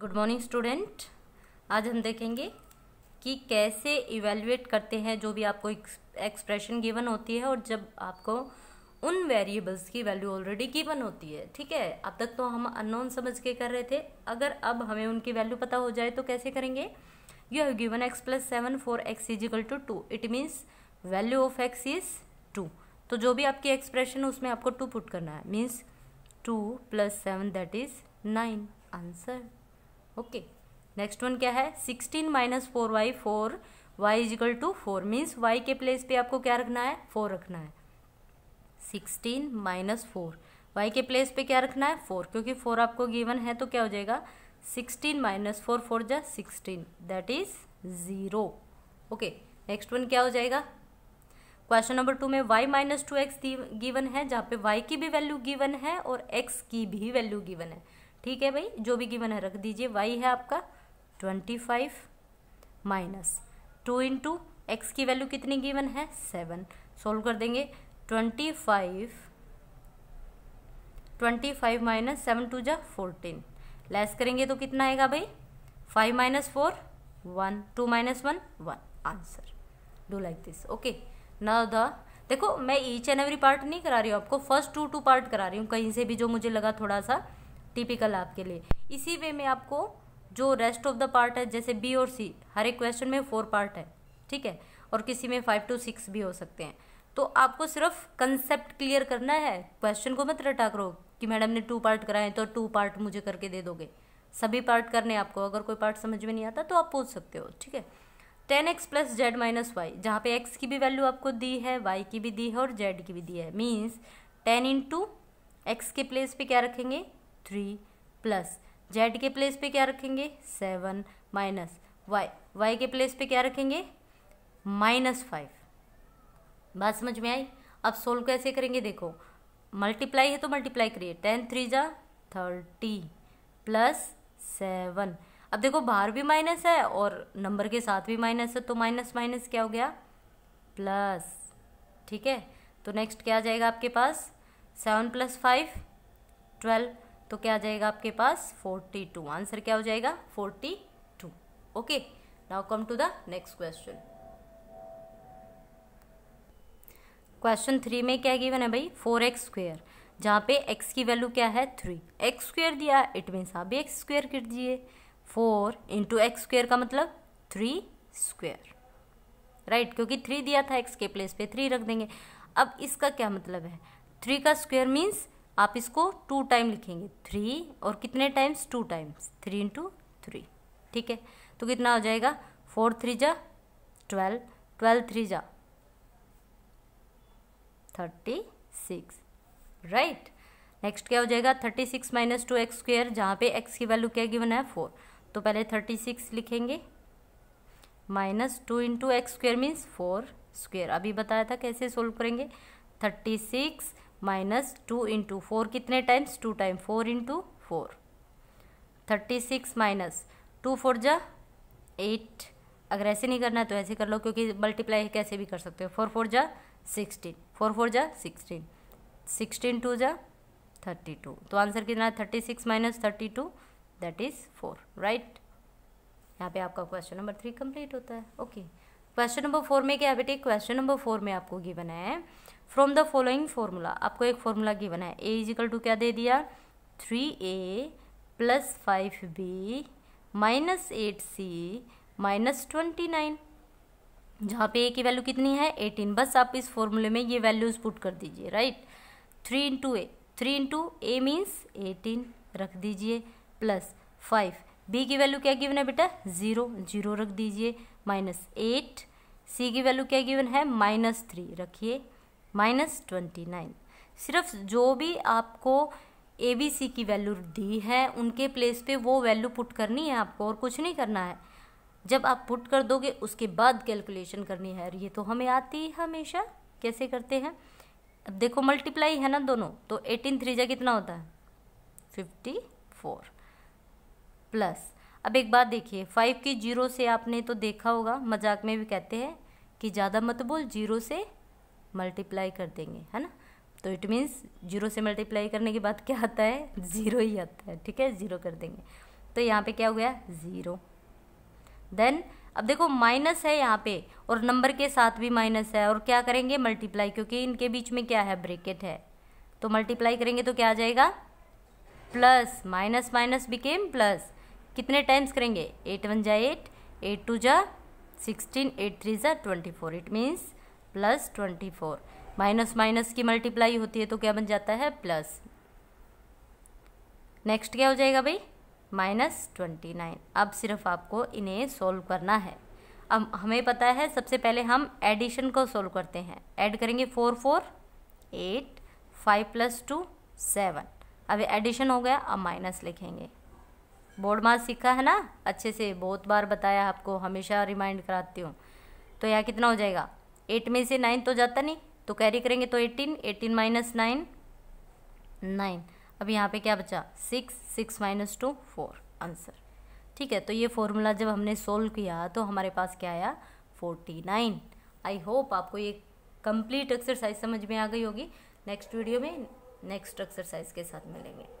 good morning student आज हम देखेंगे कि कैसे इवेलुएट करते हैं जो भी आपको एक्सप्रेशन गिवन होती है और जब आपको उन वेरिएबल्स की वैल्यू ऑलरेडी गिवन होती है ठीक है अब तक तो हम अननोन समझ के कर रहे थे अगर अब हमें उनकी वैल्यू पता हो जाए तो कैसे करेंगे you have given x plus seven four x is equal to two it means value of x is two तो जो भी आपकी एक्सप्रेशन है उसमें आपको टू पुट करना है means two plus seven that is nine answer okay next one क्या है sixteen minus four Y four Y equal to four means Y के प्लेस पे आपको क्या रखना है फोर रखना है सिक्सटीन माइनस फोर वाई के प्लेस पे क्या रखना है फोर क्योंकि फोर आपको गिवन है तो क्या हो जाएगा सिक्सटीन माइनस फोर फोर जा sixteen that is zero okay next one क्या हो जाएगा क्वेश्चन नंबर टू में y minus two X given है जहाँ पे y की भी वैल्यू गिवन है और x की भी वैल्यू गिवन है ठीक है भाई जो भी गिवन है रख दीजिए वाई है आपका twenty five minus two into X की वैल्यू कितनी गिवन है सेवन सोल्व कर देंगे twenty five twenty five minus seven two जा फोर्टीन लेस करेंगे तो कितना आएगा भाई five minus four one two minus one one answer do like this okay now the देखो मैं ईच एंड एवरी पार्ट नहीं करा रही हूँ आपको फर्स्ट टू टू पार्ट करा रही हूँ कहीं से भी जो मुझे लगा थोड़ा सा टिपिकल आपके लिए इसी वे में आपको जो रेस्ट ऑफ द पार्ट है जैसे बी और सी हर एक क्वेश्चन में फोर पार्ट है ठीक है और किसी में फाइव टू सिक्स भी हो सकते हैं तो आपको सिर्फ कंसेप्ट क्लियर करना है क्वेश्चन को मत रटा करो कि मैडम ने टू पार्ट कराएं तो टू पार्ट मुझे करके दे दोगे सभी पार्ट करने आपको अगर कोई पार्ट समझ में नहीं आता तो आप पूछ सकते हो ठीक है ten X plus Z minus Y जहाँ पे एक्स की भी वैल्यू आपको दी है वाई की भी दी है और जेड की भी दी है मीन्स टेन इंटू एक्स के प्लेस पे क्या रखेंगे थ्री प्लस जेड के प्लेस पे क्या रखेंगे सेवन माइनस वाई वाई के प्लेस पे क्या रखेंगे माइनस फाइव बात समझ में आई अब सोल्व कैसे करेंगे देखो मल्टीप्लाई है तो मल्टीप्लाई करिए टेन थ्री जा थर्टी प्लस सेवन अब देखो बाहर भी माइनस है और नंबर के साथ भी माइनस है तो माइनस माइनस क्या हो गया प्लस ठीक है तो नेक्स्ट क्या आ जाएगा आपके पास सेवन प्लस फाइव ट्वेल्व तो क्या आ जाएगा आपके पास फोर्टी टू आंसर क्या हो जाएगा forty two okay now come to the next question question three में क्या गिवन है भाई फोर एक्स स्क्वेयर जहाँ पे x की वैल्यू क्या है थ्री एक्स स्क्वेयर दिया इट मीन्स आप भी एक्स स्क्वेयर कर दिए फोर इंटू एक्स स्क्वेयर का मतलब थ्री स्क्वेयर राइट क्योंकि थ्री दिया था एक्स के प्लेस पे थ्री रख देंगे अब इसका क्या मतलब है थ्री का स्क्वेयर मीन्स आप इसको टू टाइम लिखेंगे थ्री और कितने times two times three into three ठीक है तो कितना हो जाएगा फोर थ्री जा ट्वेल्व ट्वेल्व थ्री जा थर्टी सिक्स राइट नेक्स्ट क्या हो जाएगा thirty six minus two X square जहाँ पे एक्स की वैल्यू क्या गिवन है फोर तो पहले थर्टी सिक्स लिखेंगे minus two into X square means four square अभी बताया था कैसे सोल्व करेंगे thirty six minus two into four कितने times two time four into four thirty six minus two four जा एट अगर ऐसे नहीं करना तो ऐसे कर लो क्योंकि मल्टीप्लाई कैसे भी कर सकते हो फोर फोर जा सिक्सटीन फोर फोर जा सिक्सटीन सिक्सटीन टू जा थर्टी टू तो आंसर कितना है thirty six minus thirty two that is four right यहाँ पे आपका क्वेश्चन नंबर थ्री कंप्लीट होता है ओके क्वेश्चन नंबर फोर में क्या बेटे क्वेश्चन नंबर फोर में आपको गिवन है फ्रॉम द फॉलोइंग फॉर्मूला आपको एक फॉर्मूला गिवन है ए इजिकल टू क्या दे दिया three A plus five B minus eight C minus twenty nine जहाँ पे ए की वैल्यू कितनी है एटीन बस आप इस फॉर्मूले में ये वैल्यूज़ पुट कर दीजिए right three into A three into A means eighteen रख दीजिए प्लस फाइव बी की वैल्यू क्या गिवन है बेटा ज़ीरो जीरो रख दीजिए माइनस एट सी की वैल्यू क्या गिवन है माइनस थ्री रखिए माइनस ट्वेंटी नाइन सिर्फ जो भी आपको ए बी सी की वैल्यू दी है उनके प्लेस पे वो वैल्यू पुट करनी है आपको और कुछ नहीं करना है जब आप पुट कर दोगे उसके बाद कैलकुलेशन करनी है और ये तो हमें आती है हमेशा कैसे करते हैं अब देखो मल्टीप्लाई है ना दोनों तो एटीन थ्री जा कितना होता है फिफ्टी फोर प्लस अब एक बात देखिए फाइव की जीरो से आपने तो देखा होगा मजाक में भी कहते हैं कि ज़्यादा मत बोल जीरो से मल्टीप्लाई कर देंगे है ना तो इट मीन्स जीरो से मल्टीप्लाई करने के बाद क्या आता है ज़ीरो ही आता है ठीक है ज़ीरो कर देंगे तो यहाँ पे क्या हो गया ज़ीरो देन अब देखो माइनस है यहाँ पे और नंबर के साथ भी माइनस है और क्या करेंगे मल्टीप्लाई क्योंकि इनके बीच में क्या है ब्रेकेट है तो मल्टीप्लाई करेंगे तो क्या आ जाएगा plus minus minus became plus कितने टाइम्स करेंगे एट वन जा एट एट टू जा सिक्सटीन एट थ्री जा twenty four it means plus twenty four minus minus की मल्टीप्लाई होती है तो क्या बन जाता है प्लस नेक्स्ट क्या हो जाएगा भाई माइनस ट्वेंटी नाइन अब सिर्फ आपको इन्हें सॉल्व करना है अब हमें पता है सबसे पहले हम एडिशन को सॉल्व करते हैं ऐड करेंगे four four eight five plus two seven अब एडिशन हो गया अब माइनस लिखेंगे बोर्ड मार्क सीखा है ना अच्छे से बहुत बार बताया आपको हमेशा रिमाइंड कराती हूँ तो यह कितना हो जाएगा एट में से नाइन तो जाता नहीं तो कैरी करेंगे तो eighteen eighteen minus nine nine अब यहाँ पे क्या बचा six six minus two four answer ठीक है तो ये फॉर्मूला जब हमने सोल्व किया तो हमारे पास क्या आया फोर्टी नाइन आई होप आपको ये कंप्लीट एक्सरसाइज समझ में आ गई होगी नेक्स्ट वीडियो में नेक्स्ट एक्सरसाइज के साथ मिलेंगे